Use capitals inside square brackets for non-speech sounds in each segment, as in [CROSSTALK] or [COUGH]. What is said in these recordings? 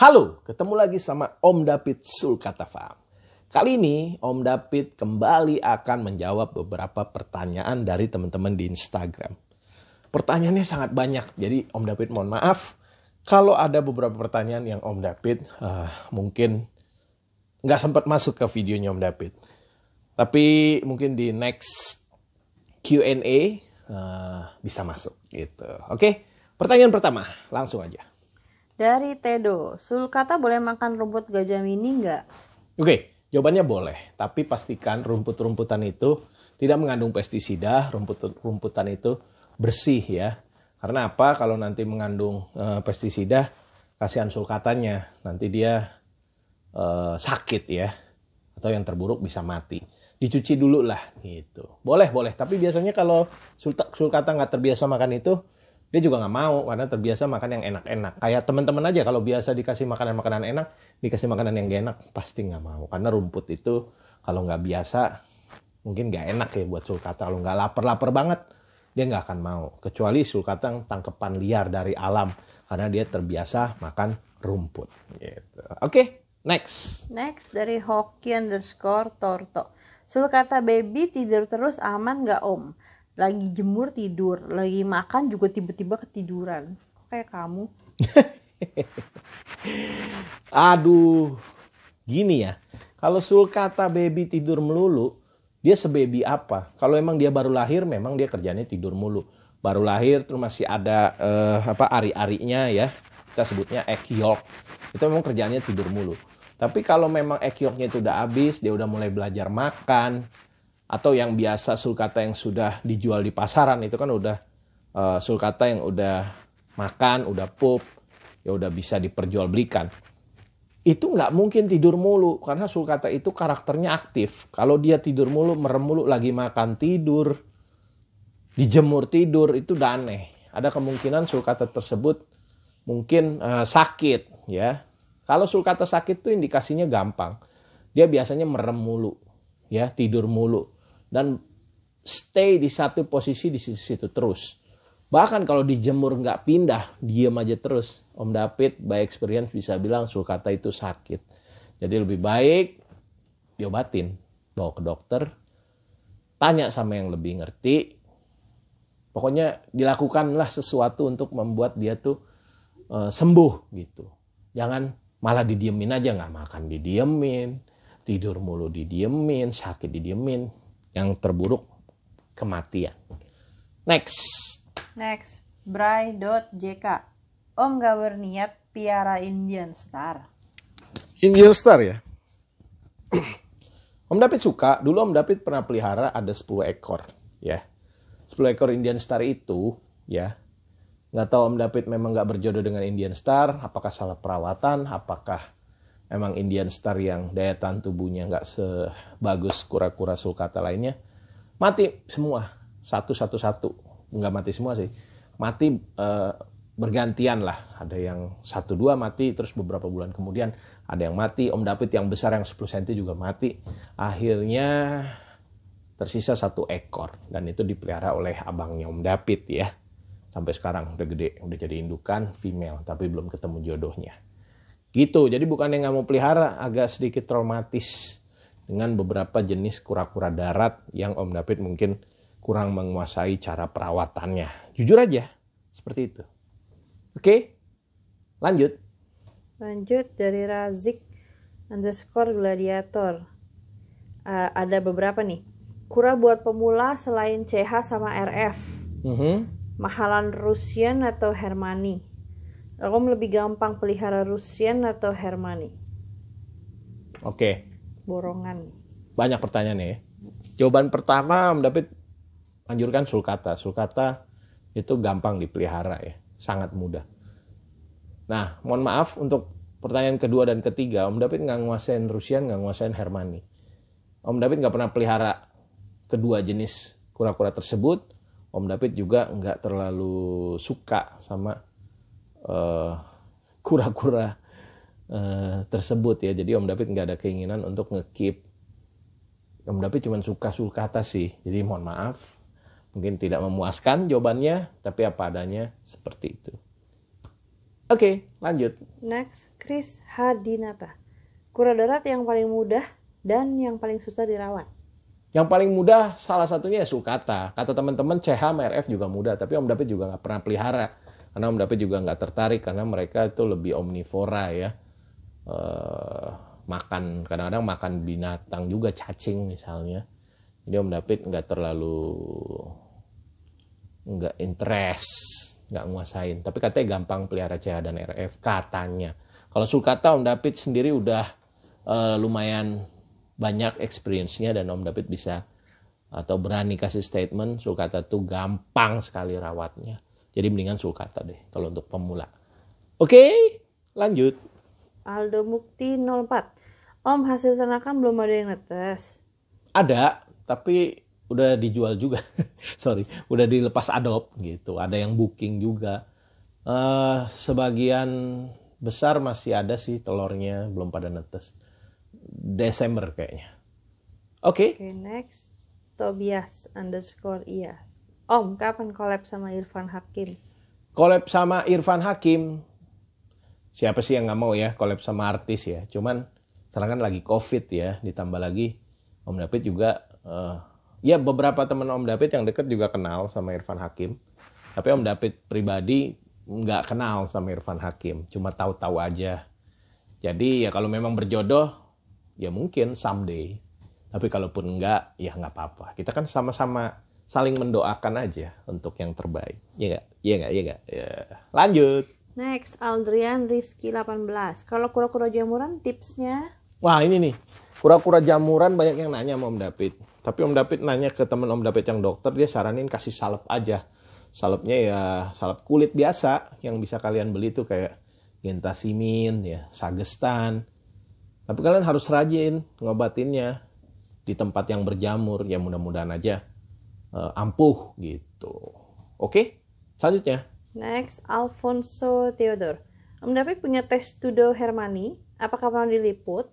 Halo, ketemu lagi sama Om David Sulkatafa. Kali ini Om David kembali akan menjawab beberapa pertanyaan dari teman-teman di Instagram. Pertanyaannya sangat banyak, jadi Om David mohon maaf kalau ada beberapa pertanyaan yang Om David uh, mungkin nggak sempat masuk ke videonya Om David. Tapi mungkin di next Q&A uh, eh, bisa masuk gitu. Oke, pertanyaan pertama langsung aja. Dari Tedo, Sulcata boleh makan rumput gajah mini nggak? Oke, okay, jawabannya boleh. Tapi pastikan rumput-rumputan itu tidak mengandung pestisida, rumput-rumputan itu bersih ya. Karena apa? Kalau nanti mengandung e, pestisida, kasihan sulkatanya. Nanti dia e, sakit ya. Atau yang terburuk bisa mati. Dicuci dulu lah gitu. Boleh, boleh. Tapi biasanya kalau Sulcata nggak terbiasa makan itu, dia juga nggak mau karena terbiasa makan yang enak-enak kayak teman-teman aja kalau biasa dikasih makanan-makanan enak dikasih makanan yang gak enak pasti nggak mau karena rumput itu kalau nggak biasa mungkin nggak enak ya buat sulkata kalau nggak lapar-lapar banget dia nggak akan mau kecuali sulkatang tangkepan liar dari alam karena dia terbiasa makan rumput gitu. oke okay, next next dari hoki underscore torto sulkata baby tidur terus aman nggak om lagi jemur tidur lagi makan juga tiba-tiba ketiduran kayak kamu [LAUGHS] aduh gini ya kalau sulkata baby tidur melulu dia sebaby apa kalau emang dia baru lahir memang dia kerjanya tidur mulu baru lahir terus masih ada uh, apa ari-arinya ya kita sebutnya egg itu memang kerjanya tidur mulu tapi kalau memang egg yolknya itu udah habis dia udah mulai belajar makan atau yang biasa sulcata yang sudah dijual di pasaran itu kan udah uh, eh, sulcata yang udah makan, udah pup, ya udah bisa diperjualbelikan. Itu nggak mungkin tidur mulu karena sulcata itu karakternya aktif. Kalau dia tidur mulu, merem mulu, lagi makan tidur, dijemur tidur itu udah aneh. Ada kemungkinan sulcata tersebut mungkin uh, sakit ya. Kalau sulcata sakit tuh indikasinya gampang. Dia biasanya merem mulu, ya tidur mulu dan stay di satu posisi di sisi situ terus. Bahkan kalau dijemur nggak pindah, diem aja terus. Om David by experience bisa bilang sulcata itu sakit. Jadi lebih baik diobatin, bawa ke dokter, tanya sama yang lebih ngerti. Pokoknya dilakukanlah sesuatu untuk membuat dia tuh e, sembuh gitu. Jangan malah didiemin aja nggak makan didiemin, tidur mulu didiemin, sakit didiemin yang terburuk kematian. Next. Next, Bray.jk. Om gak berniat piara Indian Star. Indian Star ya? Om David suka, dulu Om David pernah pelihara ada 10 ekor ya. 10 ekor Indian Star itu ya. Nggak tahu Om David memang nggak berjodoh dengan Indian Star, apakah salah perawatan, apakah emang Indian Star yang daya tahan tubuhnya nggak sebagus kura-kura sulcata lainnya mati semua satu satu satu nggak mati semua sih mati e, bergantian lah ada yang satu dua mati terus beberapa bulan kemudian ada yang mati Om David yang besar yang 10 cm juga mati akhirnya tersisa satu ekor dan itu dipelihara oleh abangnya Om David ya sampai sekarang udah gede udah jadi indukan female tapi belum ketemu jodohnya Gitu, jadi bukan yang nggak mau pelihara, agak sedikit traumatis dengan beberapa jenis kura-kura darat yang Om David mungkin kurang menguasai cara perawatannya. Jujur aja, seperti itu. Oke, lanjut. Lanjut dari Razik underscore gladiator. Uh, ada beberapa nih. Kura buat pemula selain CH sama RF. Mm -hmm. Mahalan Rusian atau Hermani. Rom lebih gampang pelihara Rusian atau Hermani? Oke. Borongan. Banyak pertanyaan nih. Ya. Jawaban pertama David anjurkan sulcata. Sulcata itu gampang dipelihara ya, sangat mudah. Nah, mohon maaf untuk pertanyaan kedua dan ketiga, Om David nggak nguasain Rusian, nggak nguasain Hermani. Om David nggak pernah pelihara kedua jenis kura-kura tersebut. Om David juga nggak terlalu suka sama Eh, kura-kura uh, uh, tersebut ya. Jadi Om David nggak ada keinginan untuk ngekip. Om David cuma suka sulkata sih. Jadi mohon maaf, mungkin tidak memuaskan jawabannya, tapi apa adanya seperti itu. Oke, okay, lanjut. Next, Chris Hadinata. Kura darat yang paling mudah dan yang paling susah dirawat. Yang paling mudah salah satunya ya sulcata. Kata teman-teman CH MRF juga mudah, tapi Om David juga nggak pernah pelihara karena Om David juga nggak tertarik karena mereka itu lebih omnivora ya eh, makan kadang-kadang makan binatang juga cacing misalnya jadi Om David nggak terlalu nggak interest nggak nguasain tapi katanya gampang pelihara CH dan RF katanya kalau Sulkata Om David sendiri udah uh, lumayan banyak experience-nya dan Om David bisa atau berani kasih statement Sulkata tuh gampang sekali rawatnya jadi mendingan sulcata deh kalau untuk pemula. Oke, lanjut. Aldo Mukti 04. Om, hasil ternakan belum ada yang netes. Ada, tapi udah dijual juga. [LAUGHS] Sorry, udah dilepas adop gitu. Ada yang booking juga. Uh, sebagian besar masih ada sih telurnya belum pada netes. Desember kayaknya. Oke. Okay. okay. next. Tobias underscore Ias. Om, kapan collab sama Irfan Hakim? Collab sama Irfan Hakim, siapa sih yang nggak mau ya collab sama artis ya? Cuman sekarang kan lagi COVID ya, ditambah lagi Om David juga, uh, ya beberapa teman Om David yang deket juga kenal sama Irfan Hakim. Tapi Om David pribadi nggak kenal sama Irfan Hakim, cuma tahu-tahu aja. Jadi ya kalau memang berjodoh, ya mungkin someday. Tapi kalaupun enggak, ya nggak apa-apa. Kita kan sama-sama saling mendoakan aja untuk yang terbaik. Iya nggak? Iya nggak? Iya nggak? Ya. Lanjut. Next, Aldrian Rizky 18. Kalau kura-kura jamuran tipsnya? Wah ini nih, kura-kura jamuran banyak yang nanya sama Om David. Tapi Om David nanya ke teman Om David yang dokter, dia saranin kasih salep aja. Salepnya ya salep kulit biasa yang bisa kalian beli tuh kayak gentasimin, ya sagestan. Tapi kalian harus rajin ngobatinnya di tempat yang berjamur. Ya mudah-mudahan aja uh, ampuh gitu. Oke, selanjutnya. Next, Alfonso Theodor. Om David punya tes Tudo Hermani, apakah pernah diliput?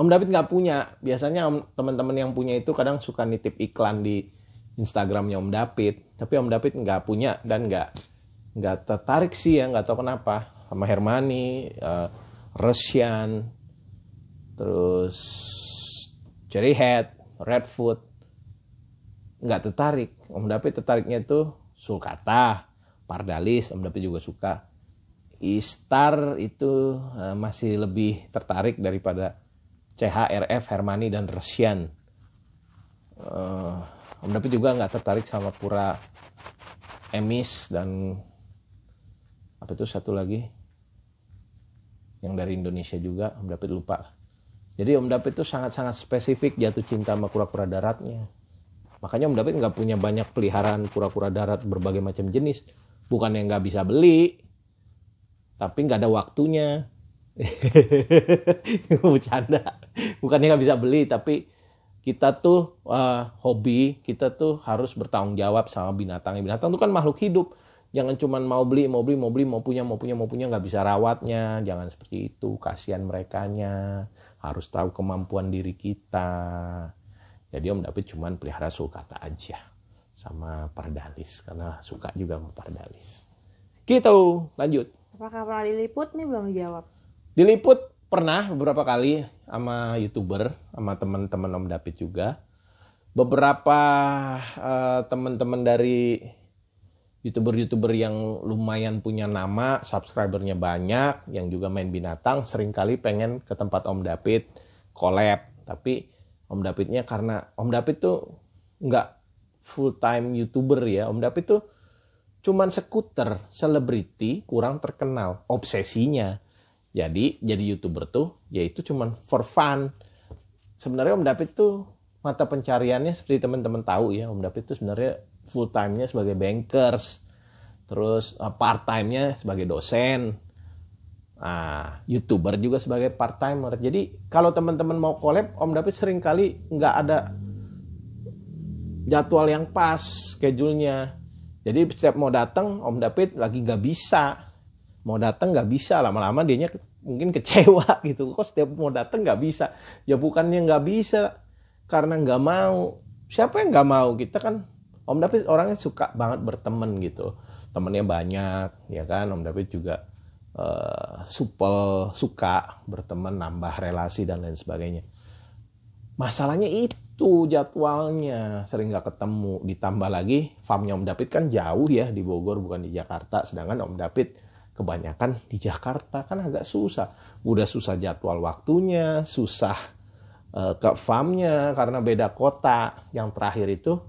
Om David nggak punya. Biasanya teman-teman yang punya itu kadang suka nitip iklan di Instagramnya Om David. Tapi Om David nggak punya dan nggak nggak tertarik sih ya, nggak tahu kenapa sama Hermani, uh, Russian, terus Cherry Head, Redfoot, nggak tertarik Om David tertariknya itu Sulkata Pardalis Om David juga suka Istar itu eh, masih lebih tertarik daripada CHRF Hermani dan Resian uh, eh, Om David juga nggak tertarik sama Pura Emis dan apa itu satu lagi yang dari Indonesia juga Om David lupa jadi Om David itu sangat-sangat spesifik jatuh cinta sama kura-kura daratnya Makanya Om David nggak punya banyak peliharaan kura-kura darat berbagai macam jenis. Bukan yang nggak bisa beli, tapi nggak ada waktunya. [LAUGHS] Bercanda. bukan yang nggak bisa beli, tapi kita tuh uh, hobi, kita tuh harus bertanggung jawab sama binatang. Binatang itu kan makhluk hidup. Jangan cuma mau beli, mau beli, mau beli, mau punya, mau punya, mau punya, nggak bisa rawatnya. Jangan seperti itu. Kasihan merekanya. Harus tahu kemampuan diri kita jadi ya, om David cuma pelihara sulcata aja sama pardalis karena suka juga sama pardalis. Gitu, lanjut. Apakah pernah diliput nih belum dijawab? Diliput pernah beberapa kali sama youtuber, sama teman-teman om David juga. Beberapa uh, teman-teman dari youtuber-youtuber yang lumayan punya nama, subscribernya banyak, yang juga main binatang, seringkali pengen ke tempat Om David collab. Tapi Om Davidnya karena Om David tuh nggak full time youtuber ya Om David tuh cuman sekuter selebriti kurang terkenal obsesinya jadi jadi youtuber tuh yaitu cuman for fun sebenarnya Om David tuh mata pencariannya seperti teman-teman tahu ya Om David tuh sebenarnya full time-nya sebagai bankers terus eh, part time-nya sebagai dosen Nah, youtuber juga sebagai part timer. Jadi kalau teman-teman mau collab, Om David sering kali nggak ada jadwal yang pas schedule-nya. Jadi setiap mau datang, Om David lagi nggak bisa. Mau datang nggak bisa, lama-lama dia mungkin kecewa [LAUGHS] gitu. Kok setiap mau datang nggak bisa? Ya bukannya nggak bisa, karena nggak mau. Siapa yang nggak mau? Kita kan Om David orangnya suka banget berteman gitu. Temennya banyak, ya kan? Om David juga uh, supel suka berteman nambah relasi dan lain sebagainya masalahnya itu jadwalnya sering nggak ketemu ditambah lagi famnya Om David kan jauh ya di Bogor bukan di Jakarta sedangkan Om David kebanyakan di Jakarta kan agak susah udah susah jadwal waktunya susah eh, ke farmnya karena beda kota yang terakhir itu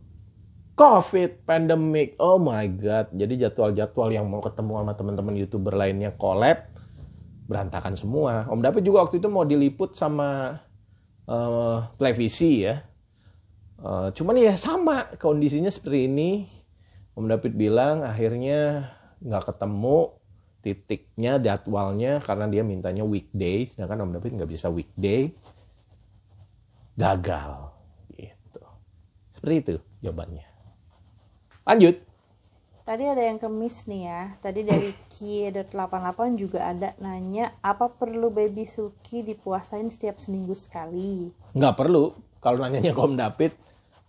COVID, pandemic, oh my god. Jadi jadwal-jadwal yang mau ketemu sama teman-teman youtuber lainnya collab berantakan semua. Om David juga waktu itu mau diliput sama uh, televisi ya. Uh, cuman ya sama kondisinya seperti ini. Om David bilang akhirnya nggak ketemu titiknya jadwalnya karena dia mintanya weekday, sedangkan Om David nggak bisa weekday. Gagal, gitu. Seperti itu jawabannya. Lanjut. Tadi ada yang kemis nih ya. Tadi dari Kie.88 juga ada nanya apa perlu baby Suki dipuasain setiap seminggu sekali? Nggak perlu. Kalau nanyanya ke Om David,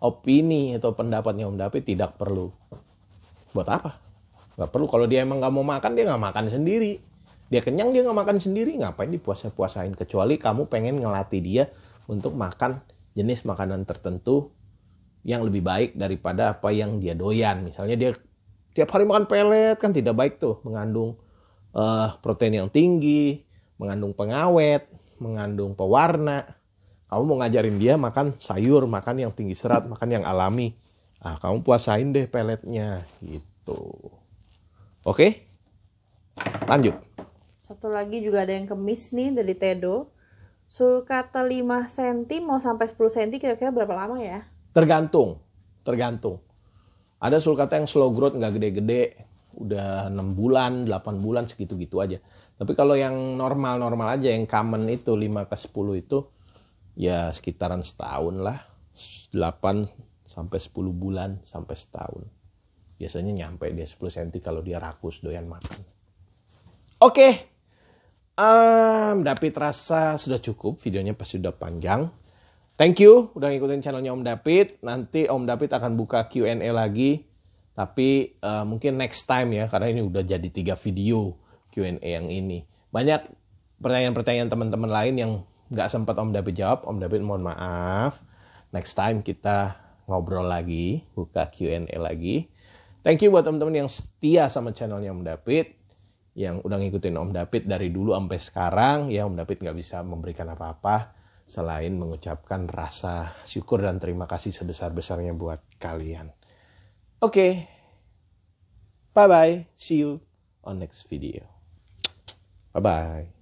opini atau pendapatnya Om David tidak perlu. Buat apa? Nggak perlu. Kalau dia emang nggak mau makan, dia nggak makan sendiri. Dia kenyang, dia nggak makan sendiri. Ngapain dipuasa-puasain? Kecuali kamu pengen ngelatih dia untuk makan jenis makanan tertentu yang lebih baik daripada apa yang dia doyan. Misalnya dia tiap hari makan pelet kan tidak baik tuh, mengandung uh, protein yang tinggi, mengandung pengawet, mengandung pewarna. Kamu mau ngajarin dia makan sayur, makan yang tinggi serat, makan yang alami. Ah, kamu puasain deh peletnya gitu. Oke? Lanjut. Satu lagi juga ada yang kemis nih dari Tedo. Sulcata 5 cm mau sampai 10 cm kira-kira berapa lama ya? Tergantung, tergantung. Ada sulcata yang slow growth nggak gede-gede, udah 6 bulan, 8 bulan segitu-gitu aja. Tapi kalau yang normal-normal aja, yang common itu 5 ke 10 itu ya sekitaran setahun lah. 8 sampai 10 bulan sampai setahun. Biasanya nyampe dia 10 cm kalau dia rakus doyan makan. Oke. Okay. Um, David rasa sudah cukup, videonya pasti sudah panjang. Thank you udah ngikutin channelnya Om David. Nanti Om David akan buka Q&A lagi. Tapi uh, mungkin next time ya, karena ini udah jadi tiga video Q&A yang ini. Banyak pertanyaan-pertanyaan teman-teman lain yang nggak sempat Om David jawab. Om David mohon maaf. Next time kita ngobrol lagi, buka Q&A lagi. Thank you buat teman-teman yang setia sama channelnya Om David. Yang udah ngikutin Om David dari dulu sampai sekarang. Ya Om David nggak bisa memberikan apa-apa selain mengucapkan rasa syukur dan terima kasih sebesar-besarnya buat kalian. Oke, okay. bye-bye, see you on next video. Bye-bye.